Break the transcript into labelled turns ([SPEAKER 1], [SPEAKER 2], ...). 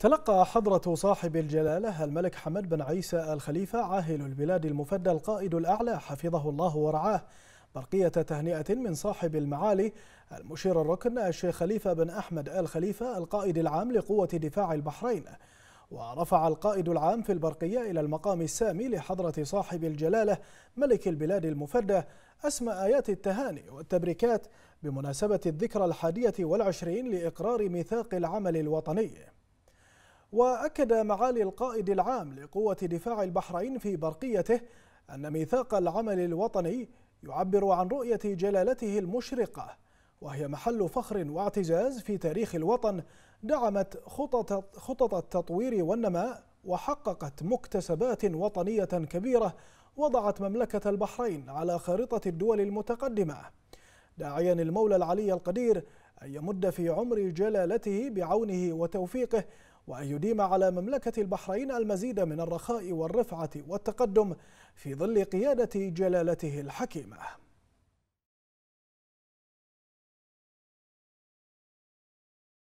[SPEAKER 1] تلقى حضرة صاحب الجلالة الملك حمد بن عيسى الخليفة عاهل البلاد المفدى القائد الأعلى حفظه الله ورعاه برقية تهنئة من صاحب المعالي المشير الركن الشيخ خليفة بن أحمد آل خليفة القائد العام لقوة دفاع البحرين ورفع القائد العام في البرقية إلى المقام السامي لحضرة صاحب الجلالة ملك البلاد المفدى أسمى آيات التهاني والتبريكات بمناسبة الذكرى الحادية والعشرين لإقرار ميثاق العمل الوطني وأكد معالي القائد العام لقوة دفاع البحرين في برقيته أن ميثاق العمل الوطني يعبر عن رؤية جلالته المشرقة وهي محل فخر واعتزاز في تاريخ الوطن دعمت خطط, خطط التطوير والنماء وحققت مكتسبات وطنية كبيرة وضعت مملكة البحرين على خارطة الدول المتقدمة داعيا المولى العلي القدير أن يمد في عمر جلالته بعونه وتوفيقه وأن يديم على مملكة البحرين المزيد من الرخاء والرفعة والتقدم في ظل قيادة جلالته الحكيمة